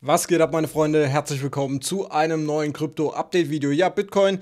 Was geht ab, meine Freunde? Herzlich willkommen zu einem neuen Krypto-Update-Video. Ja, Bitcoin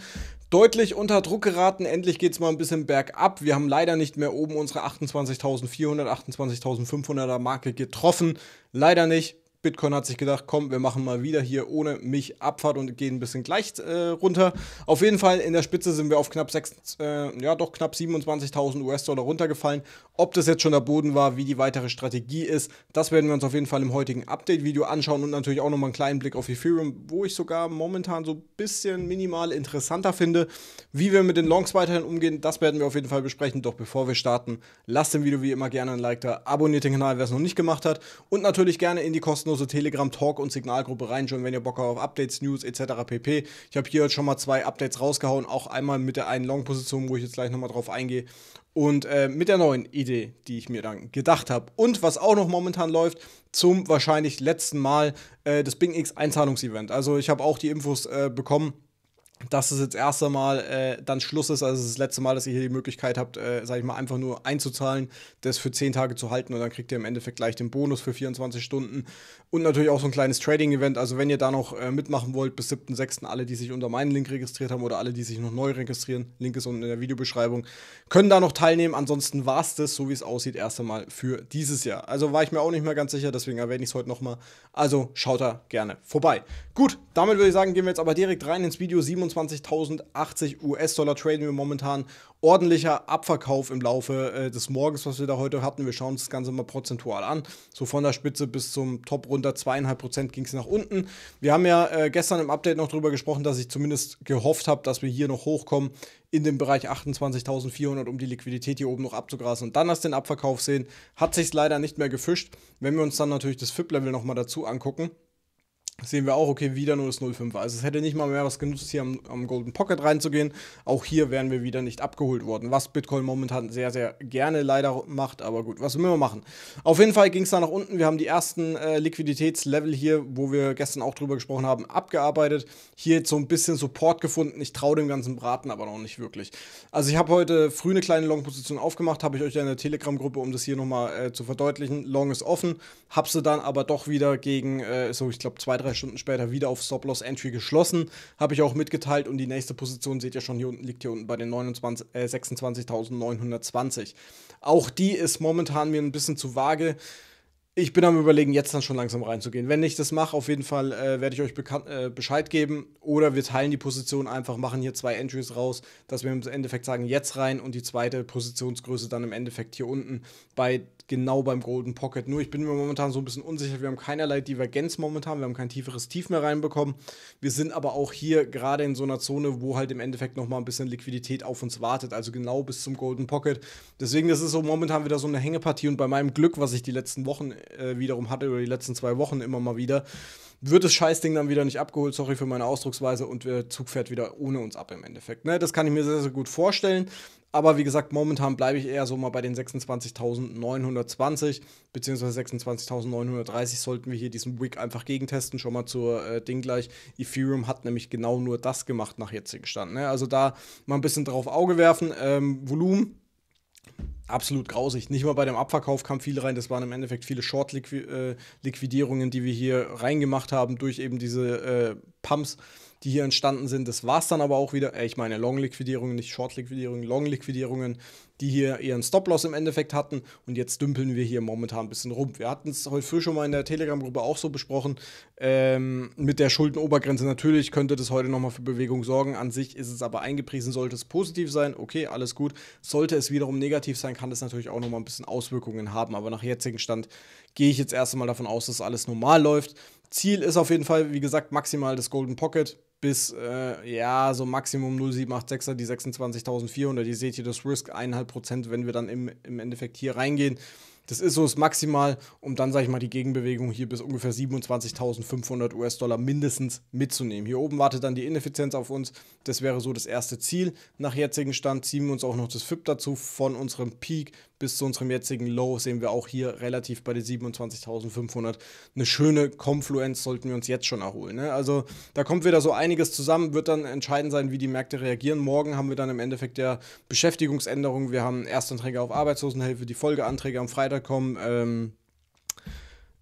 deutlich unter Druck geraten. Endlich geht es mal ein bisschen bergab. Wir haben leider nicht mehr oben unsere 28.400, 28.500er Marke getroffen. Leider nicht. Bitcoin hat sich gedacht, komm, wir machen mal wieder hier ohne mich Abfahrt und gehen ein bisschen gleich äh, runter. Auf jeden Fall in der Spitze sind wir auf knapp äh, ja knapp 27.000 US-Dollar runtergefallen. Ob das jetzt schon der Boden war, wie die weitere Strategie ist, das werden wir uns auf jeden Fall im heutigen Update-Video anschauen und natürlich auch nochmal einen kleinen Blick auf Ethereum, wo ich sogar momentan so ein bisschen minimal interessanter finde. Wie wir mit den Longs weiterhin umgehen, das werden wir auf jeden Fall besprechen. Doch bevor wir starten, lasst dem Video wie immer gerne ein Like da, abonniert den Kanal, wer es noch nicht gemacht hat und natürlich gerne in die kostenlosen kostenlose Telegram-Talk- und Signalgruppe reinschauen, wenn ihr Bock habt auf Updates, News etc. pp. Ich habe hier schon mal zwei Updates rausgehauen, auch einmal mit der einen Long-Position, wo ich jetzt gleich nochmal drauf eingehe. Und äh, mit der neuen Idee, die ich mir dann gedacht habe. Und was auch noch momentan läuft, zum wahrscheinlich letzten Mal äh, das Bing X Einzahlungsevent. Also ich habe auch die Infos äh, bekommen dass es jetzt erst einmal äh, dann Schluss ist, also das letzte Mal, dass ihr hier die Möglichkeit habt, äh, sag ich mal, einfach nur einzuzahlen, das für 10 Tage zu halten und dann kriegt ihr im Endeffekt gleich den Bonus für 24 Stunden und natürlich auch so ein kleines Trading-Event, also wenn ihr da noch äh, mitmachen wollt, bis 7.6. alle, die sich unter meinen Link registriert haben oder alle, die sich noch neu registrieren, Link ist unten in der Videobeschreibung, können da noch teilnehmen, ansonsten war es das, so wie es aussieht, erst einmal für dieses Jahr. Also war ich mir auch nicht mehr ganz sicher, deswegen erwähne ich es heute nochmal, also schaut da gerne vorbei. Gut, damit würde ich sagen, gehen wir jetzt aber direkt rein ins Video 27 25.080 US-Dollar traden wir momentan. Ordentlicher Abverkauf im Laufe äh, des Morgens, was wir da heute hatten. Wir schauen uns das Ganze mal prozentual an. So von der Spitze bis zum Top runter 2,5% ging es nach unten. Wir haben ja äh, gestern im Update noch darüber gesprochen, dass ich zumindest gehofft habe, dass wir hier noch hochkommen in dem Bereich 28.400, um die Liquidität hier oben noch abzugrasen und dann erst den Abverkauf sehen. Hat sich leider nicht mehr gefischt. Wenn wir uns dann natürlich das FIP-Level nochmal dazu angucken, sehen wir auch, okay, wieder nur das 05 Also es hätte nicht mal mehr was genutzt, hier am, am, Golden Pocket reinzugehen. Auch hier wären wir wieder nicht abgeholt worden, was Bitcoin momentan sehr, sehr gerne leider macht. Aber gut, was müssen wir machen? Auf jeden Fall ging es da nach unten. Wir haben die ersten äh, Liquiditätslevel hier, wo wir gestern auch drüber gesprochen haben, abgearbeitet. Hier jetzt so ein bisschen Support gefunden. Ich traue dem ganzen Braten aber noch nicht wirklich. Also ich habe heute früh eine kleine Long-Position aufgemacht, habe ich euch ja in der Telegram-Gruppe, um das hier nochmal äh, zu verdeutlichen. Long ist offen, habe sie dann aber doch wieder gegen, äh, so ich glaube, 2, 3 drei Stunden später wieder auf Stop-Loss-Entry geschlossen. Habe ich auch mitgeteilt und die nächste Position seht ihr schon hier unten, liegt hier unten bei den äh, 26.920. Auch die ist momentan mir ein bisschen zu vage ich bin am überlegen, jetzt dann schon langsam reinzugehen. Wenn ich das mache, auf jeden Fall äh, werde ich euch äh, Bescheid geben. Oder wir teilen die Position einfach, machen hier zwei Entries raus, dass wir im Endeffekt sagen, jetzt rein und die zweite Positionsgröße dann im Endeffekt hier unten bei genau beim Golden Pocket. Nur ich bin mir momentan so ein bisschen unsicher. Wir haben keinerlei Divergenz momentan. Wir haben kein tieferes Tief mehr reinbekommen. Wir sind aber auch hier gerade in so einer Zone, wo halt im Endeffekt nochmal ein bisschen Liquidität auf uns wartet. Also genau bis zum Golden Pocket. Deswegen, das ist so momentan wieder so eine Hängepartie. Und bei meinem Glück, was ich die letzten Wochen äh, wiederum hatte über die letzten zwei Wochen immer mal wieder, wird das Scheißding dann wieder nicht abgeholt, sorry für meine Ausdrucksweise, und der Zug fährt wieder ohne uns ab im Endeffekt. Ne, das kann ich mir sehr, sehr gut vorstellen. Aber wie gesagt, momentan bleibe ich eher so mal bei den 26.920 bzw. 26.930 sollten wir hier diesen Wick einfach gegentesten. Schon mal zur äh, Ding gleich. Ethereum hat nämlich genau nur das gemacht nach jetzigem Stand. Ne? Also da mal ein bisschen drauf Auge werfen. Ähm, Volumen absolut grausig. Nicht mal bei dem Abverkauf kam viel rein. Das waren im Endeffekt viele Short-Liquidierungen, äh, -Liqui die wir hier reingemacht haben durch eben diese äh, Pumps die hier entstanden sind. Das war es dann aber auch wieder. Äh, ich meine Long-Liquidierungen, nicht Short-Liquidierungen, Long-Liquidierungen, die hier ihren Stop-Loss im Endeffekt hatten. Und jetzt dümpeln wir hier momentan ein bisschen rum. Wir hatten es heute früh schon mal in der Telegram-Gruppe auch so besprochen. Ähm, mit der Schuldenobergrenze natürlich könnte das heute nochmal für Bewegung sorgen. An sich ist es aber eingepriesen, sollte es positiv sein, okay, alles gut. Sollte es wiederum negativ sein, kann das natürlich auch nochmal ein bisschen Auswirkungen haben. Aber nach jetzigem Stand gehe ich jetzt erst einmal davon aus, dass alles normal läuft. Ziel ist auf jeden Fall, wie gesagt, maximal das Golden Pocket bis äh, ja, so Maximum 0786er, die 26.400. Ihr seht hier das Risk 1,5%, wenn wir dann im, im Endeffekt hier reingehen. Das ist so das Maximal, um dann, sage ich mal, die Gegenbewegung hier bis ungefähr 27.500 US-Dollar mindestens mitzunehmen. Hier oben wartet dann die Ineffizienz auf uns. Das wäre so das erste Ziel. Nach jetzigem Stand ziehen wir uns auch noch das FIP dazu von unserem Peak bis zu unserem jetzigen Low sehen wir auch hier relativ bei den 27.500 eine schöne Konfluenz sollten wir uns jetzt schon erholen. Ne? Also da kommt wieder so einiges zusammen, wird dann entscheidend sein, wie die Märkte reagieren. Morgen haben wir dann im Endeffekt der Beschäftigungsänderung, wir haben Erstanträge auf Arbeitslosenhilfe, die Folgeanträge am Freitag kommen. Ähm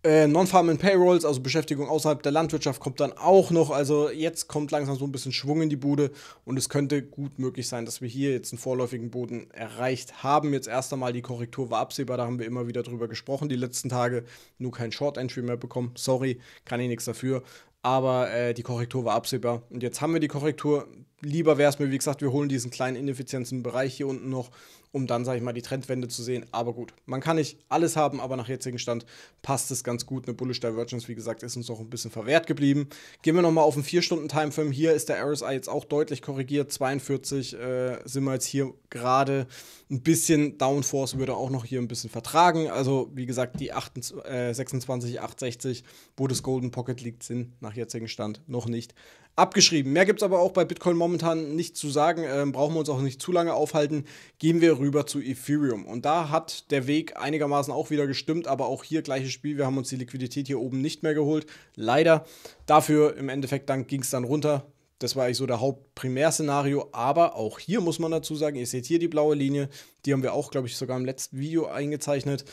äh, non and Payrolls, also Beschäftigung außerhalb der Landwirtschaft, kommt dann auch noch. Also jetzt kommt langsam so ein bisschen Schwung in die Bude und es könnte gut möglich sein, dass wir hier jetzt einen vorläufigen Boden erreicht haben. Jetzt erst einmal die Korrektur war absehbar, da haben wir immer wieder drüber gesprochen die letzten Tage. Nur kein Short Entry mehr bekommen. Sorry, kann ich nichts dafür aber äh, die Korrektur war absehbar. Und jetzt haben wir die Korrektur. Lieber wäre es mir, wie gesagt, wir holen diesen kleinen ineffizienten Bereich hier unten noch, um dann, sage ich mal, die Trendwende zu sehen. Aber gut, man kann nicht alles haben, aber nach jetzigem Stand passt es ganz gut. Eine Bullish Divergence, wie gesagt, ist uns noch ein bisschen verwehrt geblieben. Gehen wir nochmal auf den 4-Stunden-Timeframe. Hier ist der RSI jetzt auch deutlich korrigiert. 42 äh, sind wir jetzt hier gerade. Ein bisschen Downforce würde auch noch hier ein bisschen vertragen. Also, wie gesagt, die 28, äh, 26, 860, wo das Golden Pocket liegt, sind nach nach jetzigem Stand noch nicht abgeschrieben. Mehr gibt es aber auch bei Bitcoin momentan nicht zu sagen. Ähm, brauchen wir uns auch nicht zu lange aufhalten. Gehen wir rüber zu Ethereum. Und da hat der Weg einigermaßen auch wieder gestimmt, aber auch hier gleiches Spiel. Wir haben uns die Liquidität hier oben nicht mehr geholt. Leider. Dafür im Endeffekt dann ging es dann runter. Das war eigentlich so der Hauptprimärszenario. Aber auch hier muss man dazu sagen, ihr seht hier die blaue Linie. Die haben wir auch, glaube ich, sogar im letzten Video eingezeichnet.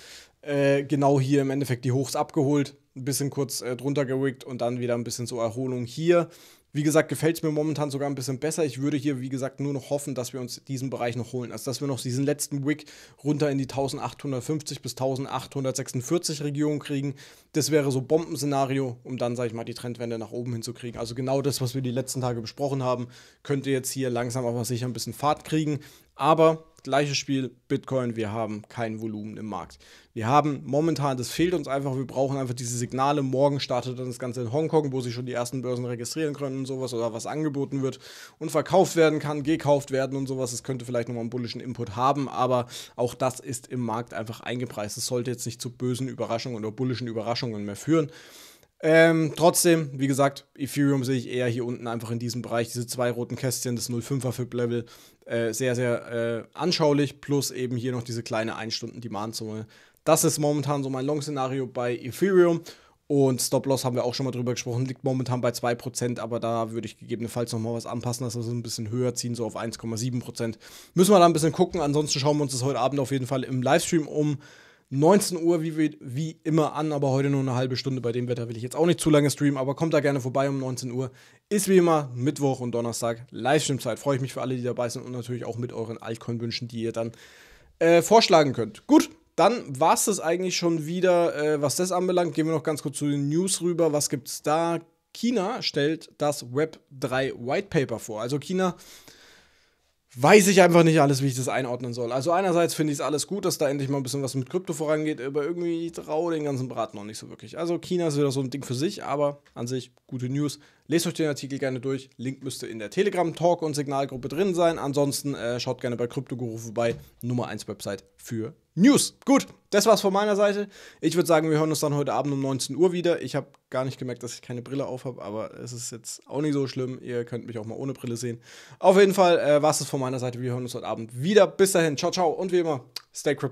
Äh, genau hier im Endeffekt die Hochs abgeholt ein bisschen kurz äh, drunter gewickt und dann wieder ein bisschen so Erholung hier. Wie gesagt, gefällt es mir momentan sogar ein bisschen besser. Ich würde hier, wie gesagt, nur noch hoffen, dass wir uns diesen Bereich noch holen. Also, dass wir noch diesen letzten Wick runter in die 1850 bis 1846 Region kriegen. Das wäre so Bombenszenario, um dann, sage ich mal, die Trendwende nach oben hinzukriegen. Also genau das, was wir die letzten Tage besprochen haben, könnte jetzt hier langsam aber sicher ein bisschen Fahrt kriegen. Aber Gleiches Spiel, Bitcoin, wir haben kein Volumen im Markt. Wir haben momentan, das fehlt uns einfach, wir brauchen einfach diese Signale. Morgen startet dann das Ganze in Hongkong, wo sich schon die ersten Börsen registrieren können und sowas oder was angeboten wird und verkauft werden kann, gekauft werden und sowas. Das könnte vielleicht nochmal einen bullischen Input haben, aber auch das ist im Markt einfach eingepreist. Das sollte jetzt nicht zu bösen Überraschungen oder bullischen Überraschungen mehr führen. Ähm, trotzdem, wie gesagt, Ethereum sehe ich eher hier unten einfach in diesem Bereich. Diese zwei roten Kästchen, das 05er fip level äh, sehr, sehr äh, anschaulich, plus eben hier noch diese kleine 1-Stunden-Demand-Zone. Das ist momentan so mein Long-Szenario bei Ethereum. Und Stop-Loss haben wir auch schon mal drüber gesprochen, liegt momentan bei 2%, aber da würde ich gegebenenfalls nochmal was anpassen, dass wir so ein bisschen höher ziehen, so auf 1,7%. Müssen wir da ein bisschen gucken, ansonsten schauen wir uns das heute Abend auf jeden Fall im Livestream um. 19 Uhr wie, wie immer an, aber heute nur eine halbe Stunde. Bei dem Wetter will ich jetzt auch nicht zu lange streamen, aber kommt da gerne vorbei um 19 Uhr. Ist wie immer Mittwoch und Donnerstag Livestreamzeit. Freue ich mich für alle, die dabei sind und natürlich auch mit euren Altcoin-Wünschen, die ihr dann äh, vorschlagen könnt. Gut, dann war es das eigentlich schon wieder, äh, was das anbelangt. Gehen wir noch ganz kurz zu den News rüber. Was gibt es da? China stellt das Web 3 White Paper vor. Also China weiß ich einfach nicht alles, wie ich das einordnen soll. Also einerseits finde ich es alles gut, dass da endlich mal ein bisschen was mit Krypto vorangeht, aber irgendwie traue den ganzen Braten noch nicht so wirklich. Also China ist wieder so ein Ding für sich, aber an sich gute News. Lest euch den Artikel gerne durch. Link müsste in der Telegram-Talk- und Signalgruppe drin sein. Ansonsten äh, schaut gerne bei Kryptoguru vorbei. Nummer 1 Website für News. Gut, das war's von meiner Seite. Ich würde sagen, wir hören uns dann heute Abend um 19 Uhr wieder. Ich habe gar nicht gemerkt, dass ich keine Brille auf habe, aber es ist jetzt auch nicht so schlimm. Ihr könnt mich auch mal ohne Brille sehen. Auf jeden Fall äh, war's das von meiner Seite. Wir hören uns heute Abend wieder. Bis dahin, ciao, ciao und wie immer, stay crypto.